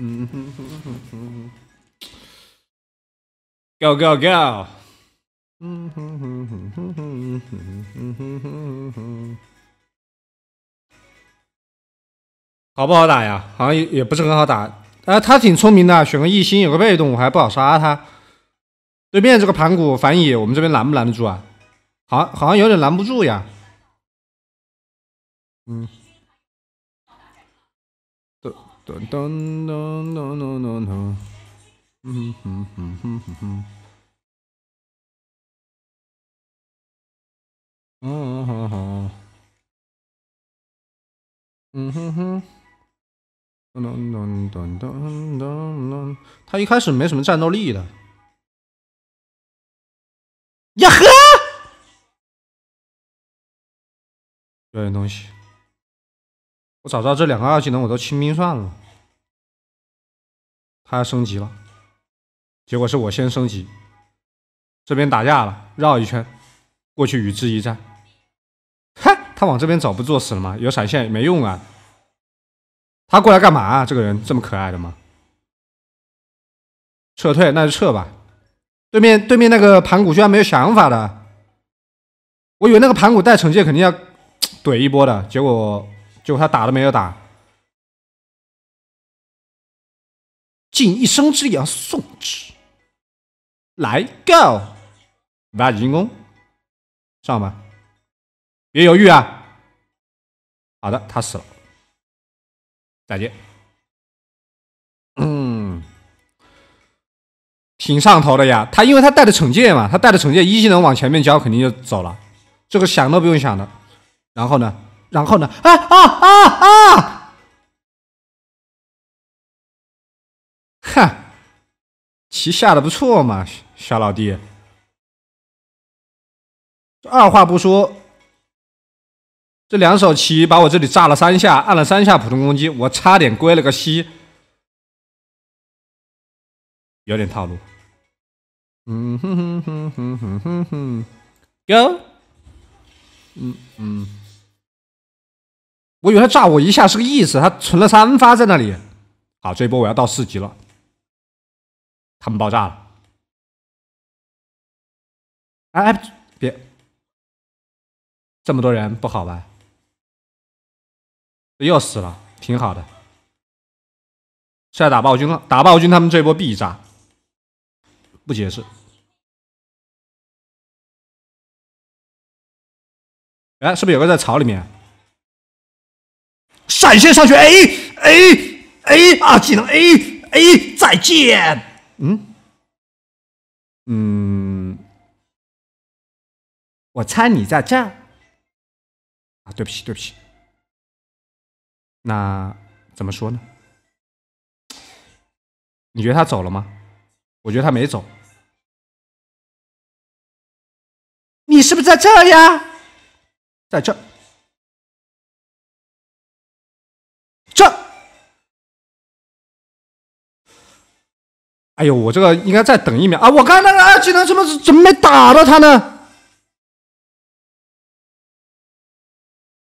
嗯哼哼哼哼 g o go go！嗯哼哼哼哼哼哼哼哼哼哼哼，好不好打呀？好像也也不是很好打。哎，他挺聪明的，选个一星，有个被动，我还不好杀他。对面这个盘古反野，我们这边拦不拦得住啊？好好像有点拦不住呀。嗯。噔噔噔噔噔噔噔，嗯哼哼哼哼哼，嗯哼哼，嗯哼哼，噔噔噔噔噔噔，咚。他一开始没什么战斗力的，呀呵，表演东西。我早知道这两个二技能我都清兵算了。他要升级了，结果是我先升级。这边打架了，绕一圈过去与之一战。嗨，他往这边走不作死了吗？有闪现没用啊！他过来干嘛啊？这个人这么可爱的吗？撤退，那就撤吧。对面对面那个盘古居然没有想法的。我以为那个盘古带惩戒肯定要怼一波的，结果……结果他打都没有打？尽一生之力要送之。来，Go，挖金弓，上吧，别犹豫啊！好的，他死了。再见。嗯，挺上头的呀。他因为他带的惩戒嘛，他带的惩戒一技能往前面交，肯定就走了。这个想都不用想的。然后呢？然后呢？啊啊啊啊！哼，棋下的不错嘛，小老弟。二话不说，这两手棋把我这里炸了三下，按了三下普通攻击，我差点归了个西，有点套路。嗯哼哼哼哼哼哼哼，Go。嗯嗯。我以为他炸我一下是个意思，他存了三发在那里。好，这一波我要到四级了。他们爆炸了。哎哎，别！这么多人不好吧？又死了，挺好的。是在打暴君了，打暴君，他们这一波必炸。不解释。哎，是不是有个在草里面？闪现上去，A A A，二技能，A A，再见。嗯嗯，我猜你在这儿啊，对不起对不起，那怎么说呢？你觉得他走了吗？我觉得他没走。你是不是在这呀？在这。哎呦，我这个应该再等一秒啊！我刚那个二技能怎么怎么没打到他呢？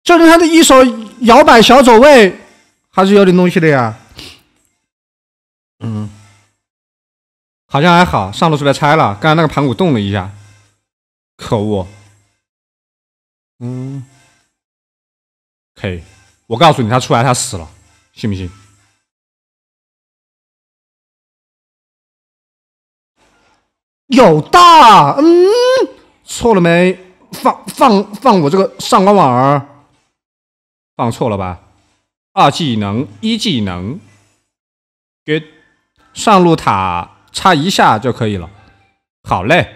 就是他的一手摇摆小走位，还是有点东西的呀。嗯，好像还好，上路出来拆了，刚才那个盘古动了一下，可恶。嗯，可以，我告诉你，他出来他死了，信不信？有大，嗯，错了没？放放放，我这个上官婉儿放错了吧？二技能，一技能给上路塔插一下就可以了。好嘞，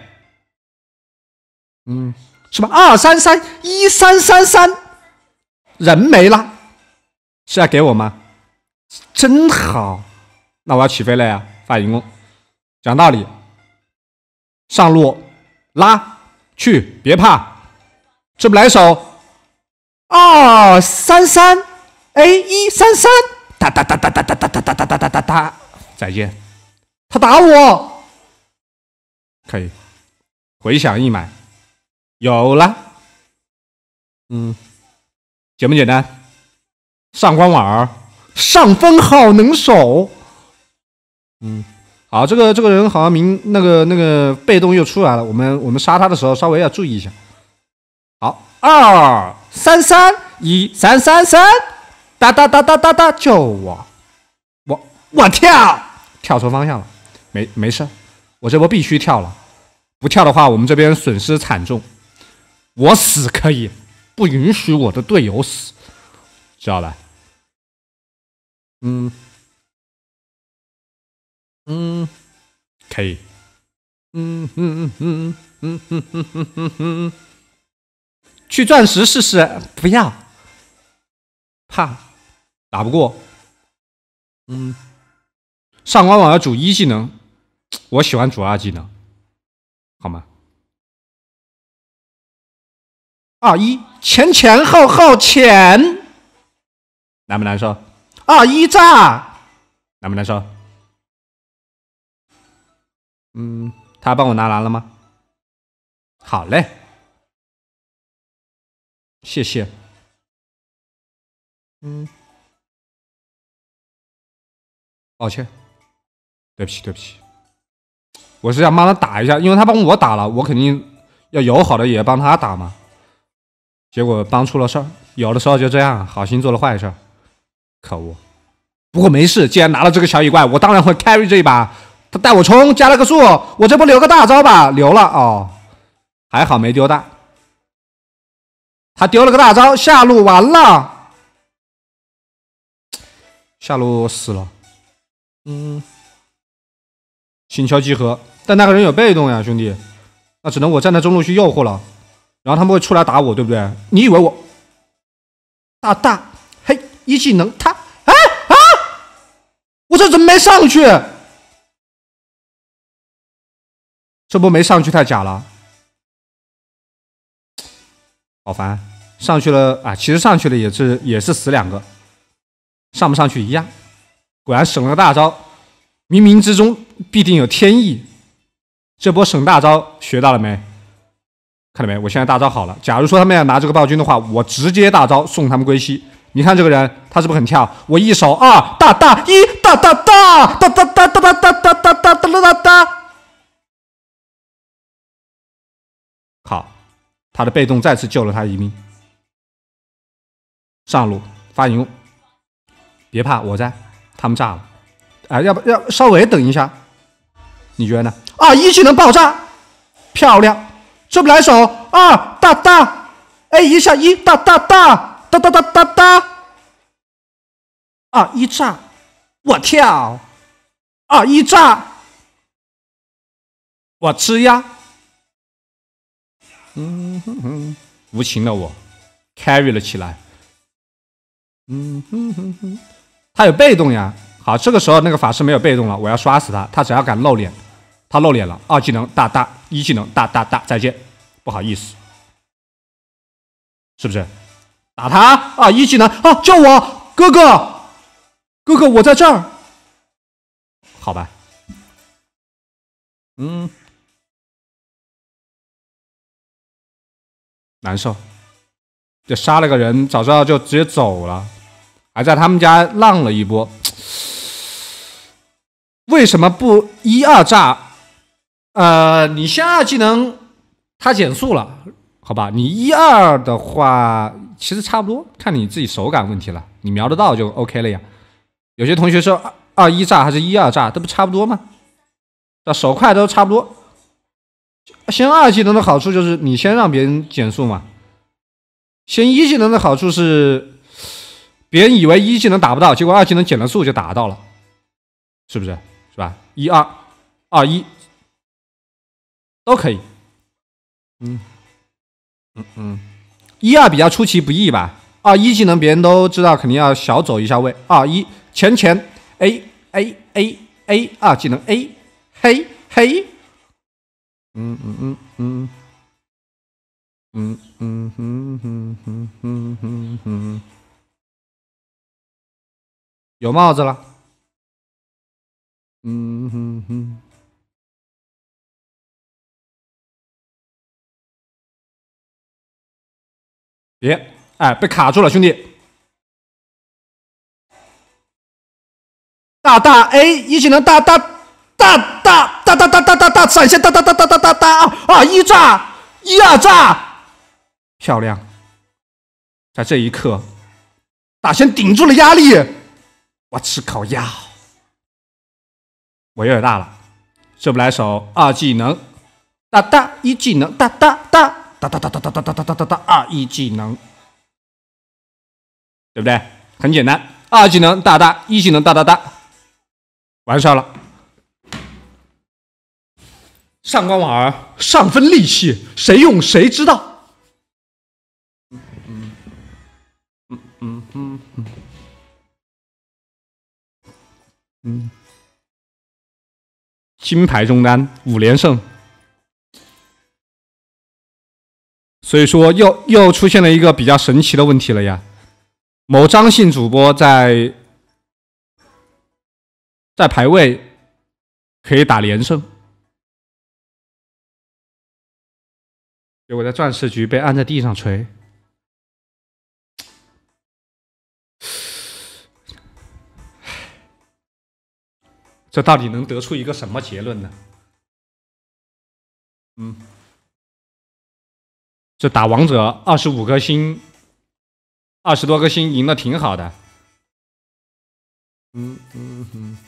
嗯，什么二三三一三三三，人没了，是要给我吗？真好，那我要起飞了呀！发银光，讲道理。上路，拉去，别怕，这不来手，二三三，A 一三三，哒哒哒哒哒哒哒哒哒哒哒哒哒哒，再见，他打我，可以，回响一买，有了，嗯，简不简单？上官婉儿上分好能手，嗯。好，这个这个人好像明那个那个被动又出来了，我们我们杀他的时候稍微要注意一下。好，二三三一三三三，哒哒哒哒哒哒，救我！我我跳，跳错方向了，没没事，我这波必须跳了，不跳的话我们这边损失惨重，我死可以，不允许我的队友死，知道吧？嗯。嗯，可以。嗯嗯嗯嗯嗯嗯嗯嗯嗯嗯。去钻石试试，不要，怕打不过。嗯，上官婉儿主一技能，我喜欢主二技能，好吗？二一前前后后前，难不难受？二一炸，难不难受？嗯，他帮我拿蓝了吗？好嘞，谢谢。嗯，抱歉，对不起，对不起，我是想帮他打一下，因为他帮我打了，我肯定要友好的也帮他打嘛。结果帮出了事儿，有的时候就这样，好心做了坏事儿，可恶。不过没事，既然拿了这个小野怪，我当然会 carry 这一把。他带我冲，加了个速，我这不留个大招吧？留了哦，还好没丢大。他丢了个大招，下路完了，下路死了。嗯，请求集合，但那个人有被动呀，兄弟，那只能我站在中路去诱惑了，然后他们会出来打我，对不对？你以为我大大，嘿，一技能他，啊啊，我这怎么没上去？这波没上去太假了，好烦！上去了啊，其实上去了也是也是死两个，上不上去一样。果然省了个大招，冥冥之中必定有天意。这波省大招学到了没？看到没？我现在大招好了。假如说他们要拿这个暴君的话，我直接大招送他们归西。你看这个人，他是不是很跳？我一手二大大一大大大大大大大大大大大大大大。他的被动再次救了他一命。上路发牛，别怕，我在。他们炸了，哎，要不要稍微等一下？你觉得呢？啊，一技能爆炸，漂亮！这不来手，二大大，哎，一下一大大大大大大大大，啊，一炸，我跳，啊，一炸，我吃呀。嗯哼哼，无情的我 carry 了起来。嗯哼哼哼，他有被动呀。好，这个时候那个法师没有被动了，我要刷死他。他只要敢露脸，他露脸了，二技能哒哒，一技能哒哒哒，再见。不好意思，是不是打他啊？一技能啊，救我哥哥，哥哥我在这儿。好吧，嗯。难受，就杀了个人，早知道就直接走了，还在他们家浪了一波。为什么不一二炸？呃，你先二技能，他减速了，好吧？你一二的话，其实差不多，看你自己手感问题了。你瞄得到就 OK 了呀。有些同学说二一炸还是一二炸，这不差不多吗？要手快都差不多。先二技能的好处就是你先让别人减速嘛，先一技能的好处是，别人以为一技能打不到，结果二技能减了速就打到了，是不是？是吧？一二二一都可以，嗯嗯嗯，一二比较出其不意吧，二一技能别人都知道肯定要小走一下位，二一前前 A A A A 二技能 A 嘿嘿。嗯嗯嗯嗯，嗯嗯嗯嗯嗯嗯哼哼。有帽子了，嗯哼哼。别，哎，被卡住了，兄弟。大大 A 一技能，大大。大大大大大大大大闪现大大大大大大大啊啊一炸一二炸漂亮，在这一刻，大仙顶住了压力。我吃口药，我有点大了，这不来手二技能大大一技能大大大大大大大大大大大大大二一技能，对不对？很简单，二技能大大，一技能大大大，完事儿了。上官婉儿上分利器，谁用谁知道。嗯嗯嗯嗯嗯嗯。金牌中单五连胜，所以说又又出现了一个比较神奇的问题了呀。某张姓主播在在排位可以打连胜。结果在钻石局被按在地上锤，这到底能得出一个什么结论呢？嗯，这打王者二十五颗星，二十多颗星赢的挺好的。嗯嗯嗯。